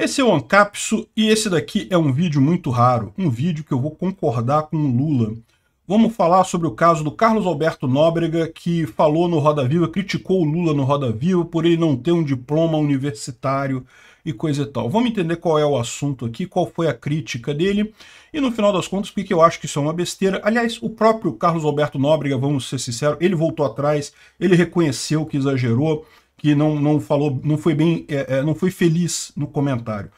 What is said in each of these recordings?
Esse é o Ancapso e esse daqui é um vídeo muito raro, um vídeo que eu vou concordar com o Lula. Vamos falar sobre o caso do Carlos Alberto Nóbrega, que falou no Roda Viva, criticou o Lula no Roda Viva por ele não ter um diploma universitário e coisa e tal. Vamos entender qual é o assunto aqui, qual foi a crítica dele e no final das contas porque eu acho que isso é uma besteira. Aliás, o próprio Carlos Alberto Nóbrega, vamos ser sinceros, ele voltou atrás, ele reconheceu que exagerou, que não, não falou, não foi bem, é, é, não foi feliz no comentário.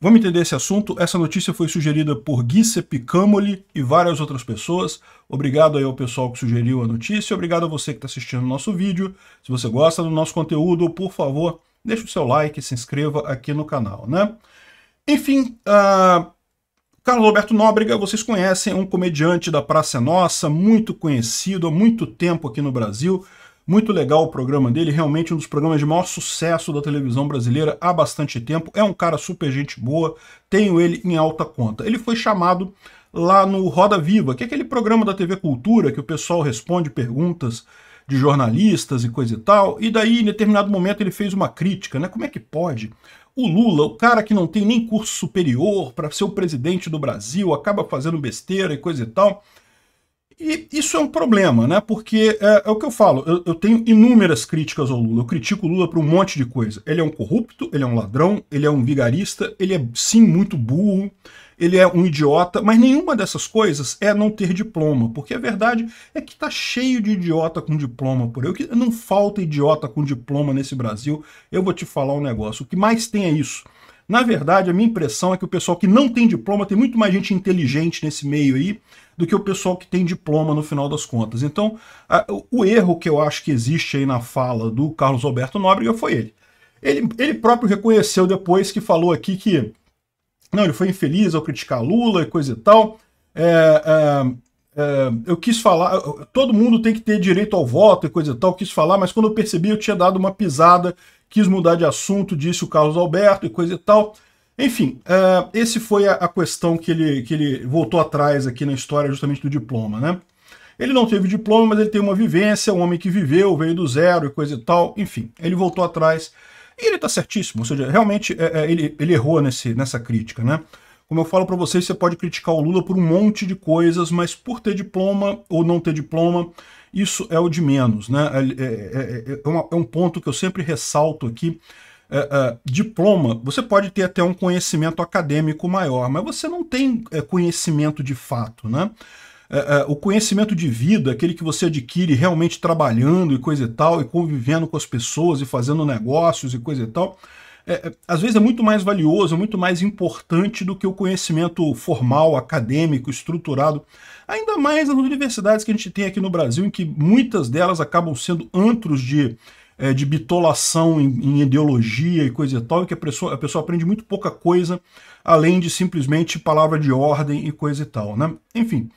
Vamos entender esse assunto. Essa notícia foi sugerida por Guissa Camoli e várias outras pessoas. Obrigado aí ao pessoal que sugeriu a notícia. Obrigado a você que está assistindo o nosso vídeo. Se você gosta do nosso conteúdo, por favor, deixe o seu like e se inscreva aqui no canal, né? Enfim, uh, Carlos Alberto Nóbrega, vocês conhecem, é um comediante da Praça Nossa, muito conhecido há muito tempo aqui no Brasil. Muito legal o programa dele, realmente um dos programas de maior sucesso da televisão brasileira há bastante tempo. É um cara super gente boa, tenho ele em alta conta. Ele foi chamado lá no Roda Viva, que é aquele programa da TV Cultura que o pessoal responde perguntas de jornalistas e coisa e tal. E daí, em determinado momento, ele fez uma crítica, né? Como é que pode? O Lula, o cara que não tem nem curso superior para ser o presidente do Brasil, acaba fazendo besteira e coisa e tal. E isso é um problema, né? Porque é, é o que eu falo, eu, eu, tenho inúmeras críticas ao Lula. Eu critico o Lula por um monte de coisa. Ele é um corrupto, ele é um ladrão, ele é um vigarista, ele é sim muito burro, ele é um idiota, mas nenhuma dessas coisas é não ter diploma, porque a verdade é que tá cheio de idiota com diploma por aí. Que não falta idiota com diploma nesse Brasil. Eu vou te falar um negócio. O que mais tem é isso na verdade, a minha impressão é que o pessoal que não tem diploma tem muito mais gente inteligente nesse meio aí do que o pessoal que tem diploma no final das contas. Então, a, o erro que eu acho que existe aí na fala do Carlos Alberto Nóbrega foi ele. Ele, ele próprio reconheceu depois que falou aqui que não, ele foi infeliz ao criticar Lula e coisa e tal. É, é, é, eu quis falar, todo mundo tem que ter direito ao voto e coisa e tal, quis falar, mas quando eu percebi eu tinha dado uma pisada quis mudar de assunto, disse o Carlos Alberto e coisa e tal. Enfim, uh, esse foi a, a, questão que ele, que ele voltou atrás aqui na história justamente do diploma, né? Ele não teve diploma, mas ele tem uma vivência, um homem que viveu, veio do zero e coisa e tal. Enfim, ele voltou atrás e ele está certíssimo, ou seja, realmente é, é, ele, ele errou nesse, nessa crítica, né? Como eu falo para vocês, você pode criticar o Lula por um monte de coisas, mas por ter diploma ou não ter diploma, isso é o de menos. Né? É, é, é um ponto que eu sempre ressalto aqui. diploma, você pode ter até um conhecimento acadêmico maior, mas você não tem conhecimento de fato. Né? o conhecimento de vida, aquele que você adquire realmente trabalhando e coisa e tal, e convivendo com as pessoas e fazendo negócios e coisa e tal, é, é, às vezes é muito mais valioso, é muito mais importante do que o conhecimento formal, acadêmico, estruturado. Ainda mais nas universidades que a gente tem aqui no Brasil, em que muitas delas acabam sendo antros de, é, de bitolação em, em, ideologia e coisa e tal, e que a pessoa, a pessoa aprende muito pouca coisa, além de simplesmente palavra de ordem e coisa e tal, né? Enfim,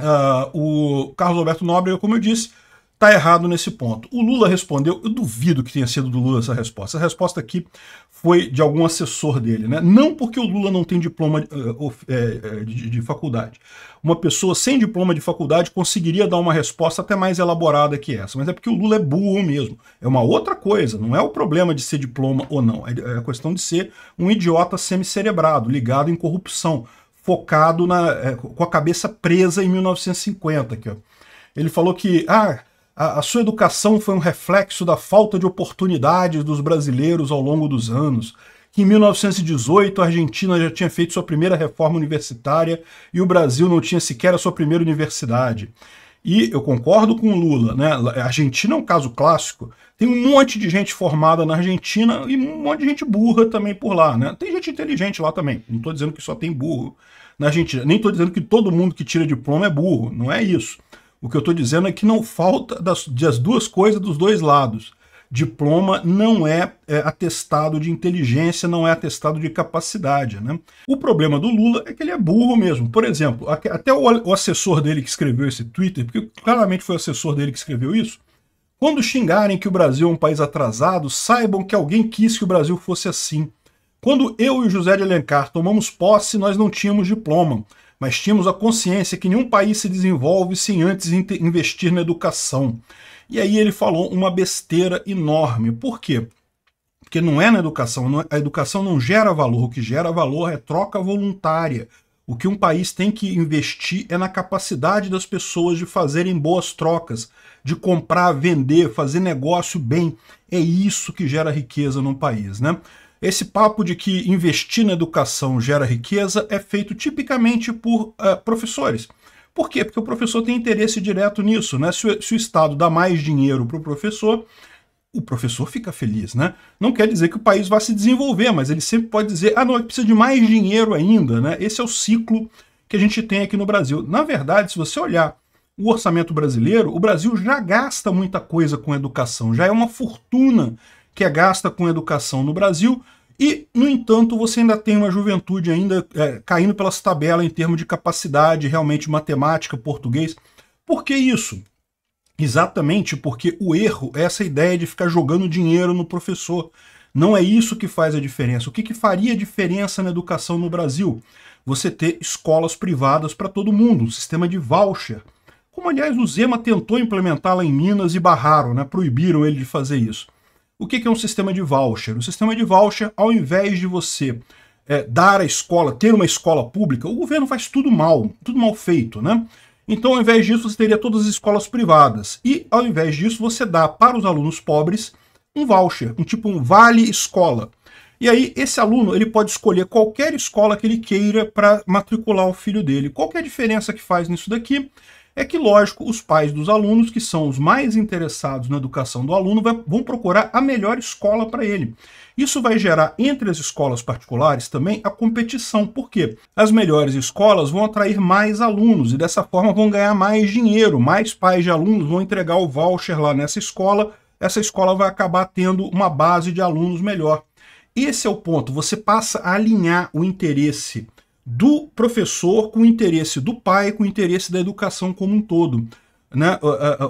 uh, o Carlos Alberto Nobre, como eu disse, está errado nesse ponto. O Lula respondeu, eu duvido que tenha sido do Lula essa resposta. Essa resposta aqui foi de algum assessor dele, né? Não porque o Lula não tem diploma eh, eh, eh, de, de, de faculdade. Uma pessoa sem diploma de faculdade conseguiria dar uma resposta até mais elaborada que essa, mas é porque o Lula é burro mesmo. É uma outra coisa, não é o problema de ser diploma ou não, é, é a questão de ser um idiota semicerebrado, ligado em corrupção, focado na, com a cabeça presa em 1950. Aqui, ó. Ele falou que, ah, a, a sua educação foi um reflexo da falta de oportunidades dos brasileiros ao longo dos anos, que em 1918 a Argentina já tinha feito sua primeira reforma universitária e o Brasil não tinha sequer a sua primeira universidade. E eu concordo com o Lula, né? A Argentina é um caso clássico. Tem um monte de gente formada na Argentina e um monte de gente burra também por lá, né? Tem gente inteligente lá também. Não estou dizendo que só tem burro na Argentina. Nem estou dizendo que todo mundo que tira diploma é burro. Não é isso. O que eu estou dizendo é que não falta das, das duas coisas dos dois lados. Diploma não é, é, atestado de inteligência, não é atestado de capacidade. Né? O problema do Lula é que ele é burro mesmo. Por exemplo, até o, o assessor dele que escreveu esse Twitter, porque claramente foi o assessor dele que escreveu isso, quando xingarem que o Brasil é um país atrasado, saibam que alguém quis que o Brasil fosse assim. Quando eu e o José de Alencar tomamos posse, nós não tínhamos diploma mas tínhamos a consciência que nenhum país se desenvolve sem antes investir na educação. E aí ele falou uma besteira enorme. Por quê? Porque não é na educação, é, a educação não gera valor, o que gera valor é troca voluntária. O que um país tem que investir é na capacidade das pessoas de fazerem boas trocas, de comprar, vender, fazer negócio bem. É isso que gera riqueza num país, né? Esse papo de que investir na educação gera riqueza é feito tipicamente por uh, professores. Por quê? Porque o professor tem interesse direto nisso, né? Se o, se o Estado dá mais dinheiro para o professor, o professor fica feliz, né? Não quer dizer que o país vá se desenvolver, mas ele sempre pode dizer, ah, não, precisa de mais dinheiro ainda, né? Esse é o ciclo que a gente tem aqui no Brasil. Na verdade, se você olhar o orçamento brasileiro, o Brasil já gasta muita coisa com educação, já é uma fortuna que é gasta com educação no Brasil, e, no entanto, você ainda tem uma juventude ainda é, caindo pelas tabelas em termos de capacidade, realmente matemática, português. Por que isso? Exatamente porque o erro é essa ideia de ficar jogando dinheiro no professor. Não é isso que faz a diferença. O que, que faria diferença na educação no Brasil? Você ter escolas privadas para todo mundo, um sistema de voucher. Como, aliás, o Zema tentou implementar lá em Minas e barraram, né? proibiram ele de fazer isso. O que, é um sistema de voucher? Um sistema de voucher, ao invés de você é, dar a escola, ter uma escola pública, o governo faz tudo mal, tudo mal feito, né? Então, ao invés disso, você teria todas as escolas privadas. E, ao invés disso, você dá para os alunos pobres um voucher, um tipo um vale escola. E aí, esse aluno ele pode escolher qualquer escola que ele queira para matricular o filho dele. Qual é a diferença que faz nisso daqui? é que, lógico, os pais dos alunos, que são os mais interessados na educação do aluno, vão procurar a melhor escola para ele. Isso vai gerar entre as escolas particulares também a competição, porque as melhores escolas vão atrair mais alunos e dessa forma vão ganhar mais dinheiro, mais pais de alunos vão entregar o voucher lá nessa escola, essa escola vai acabar tendo uma base de alunos melhor. Esse é o ponto, você passa a alinhar o interesse do professor com o interesse do pai, com o interesse da educação como um todo. Né?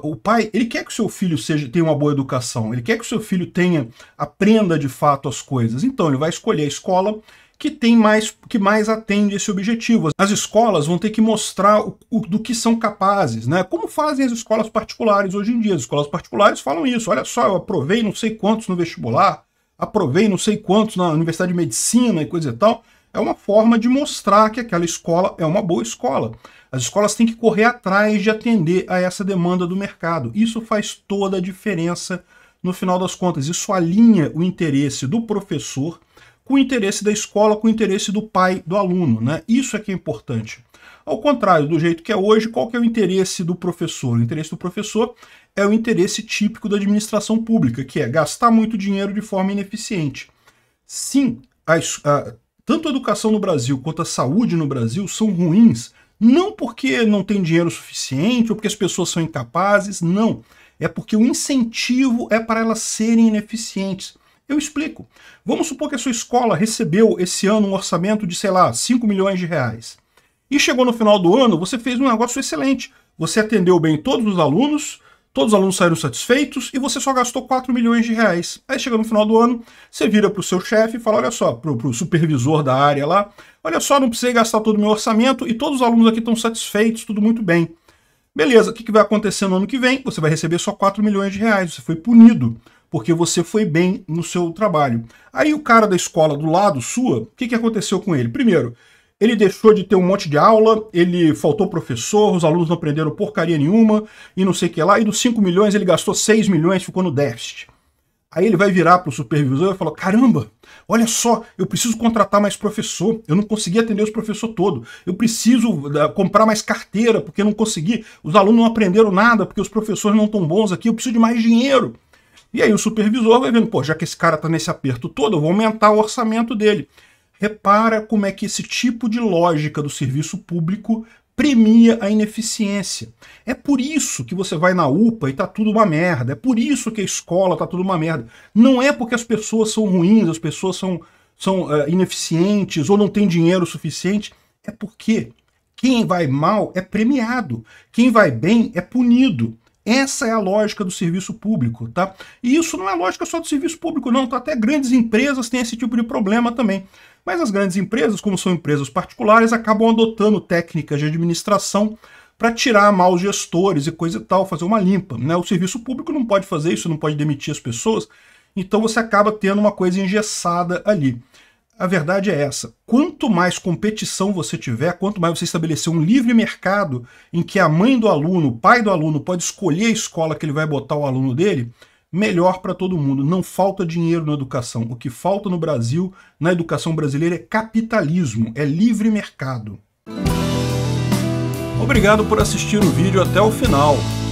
O, pai ele quer que o seu filho seja tenha uma boa educação, ele quer que o seu filho tenha aprenda de fato as coisas. Então ele vai escolher a escola que tem mais que mais atende esse objetivo. As escolas vão ter que mostrar o, o, do que são capazes, né? Como fazem as escolas particulares hoje em dia? As escolas particulares falam isso. Olha só, eu aprovei não sei quantos no vestibular, aprovei não sei quantos na Universidade de Medicina e coisa e tal é uma forma de mostrar que aquela escola é uma boa escola. As escolas têm que correr atrás de atender a essa demanda do mercado. Isso faz toda a diferença no final das contas. Isso alinha o interesse do professor com o interesse da escola, com o interesse do pai do aluno. Né? Isso é que é importante. Ao contrário do jeito que é hoje, qual que é o interesse do professor? O interesse do professor é o interesse típico da administração pública, que é gastar muito dinheiro de forma ineficiente. Sim, a, a, tanto a educação no Brasil quanto a saúde no Brasil são ruins, não porque não tem dinheiro suficiente ou porque as pessoas são incapazes, não. É porque o incentivo é para elas serem ineficientes. Eu explico. Vamos supor que a sua escola recebeu esse ano um orçamento de, sei lá, 5 milhões de reais. E chegou no final do ano, você fez um negócio excelente. Você atendeu bem todos os alunos, todos os alunos saíram satisfeitos e você só gastou 4 milhões de reais. Aí chega no final do ano, você vira para o seu chefe e fala, olha só, para o supervisor da área lá, olha só, não precisei gastar todo o meu orçamento e todos os alunos aqui estão satisfeitos, tudo muito bem. Beleza, o que, que vai acontecer no ano que vem? Você vai receber só 4 milhões de reais, você foi punido porque você foi bem no seu trabalho. Aí o cara da escola do lado sua, o que, que aconteceu com ele? Primeiro, ele deixou de ter um monte de aula, ele faltou professor, os alunos não aprenderam porcaria nenhuma e não sei o que lá, e dos 5 milhões ele gastou 6 milhões, ficou no déficit. Aí ele vai virar para o supervisor e falar: caramba, olha só, eu preciso contratar mais professor, eu não consegui atender os professores todo, eu preciso eh, comprar mais carteira, porque eu não consegui, os alunos não aprenderam nada, porque os professores não estão bons aqui, eu preciso de mais dinheiro. E aí o supervisor vai vendo, pô, já que esse cara está nesse aperto todo, eu vou aumentar o orçamento dele. Repara como é que esse tipo de lógica do serviço público premia a ineficiência. É por isso que você vai na UPA e tá tudo uma merda. É por isso que a escola tá tudo uma merda. Não é porque as pessoas são ruins, as pessoas são, são uh, ineficientes ou não têm dinheiro suficiente. É porque quem vai mal é premiado, quem vai bem é punido. Essa é a lógica do serviço público, tá? E isso não é lógica só do serviço público, não. Tá? Até grandes empresas têm esse tipo de problema também. Mas as grandes empresas, como são empresas particulares, acabam adotando técnicas de administração para tirar maus gestores e coisa e tal, fazer uma limpa. Né? O serviço público não pode fazer isso, não pode demitir as pessoas, então você acaba tendo uma coisa engessada ali. A verdade é essa. Quanto mais competição você tiver, quanto mais você estabelecer um livre mercado em que a mãe do aluno, o pai do aluno pode escolher a escola que ele vai botar o aluno dele, melhor para todo mundo. Não falta dinheiro na educação. O que falta no Brasil, na educação brasileira, é capitalismo, é livre mercado. Obrigado por assistir o vídeo até o final.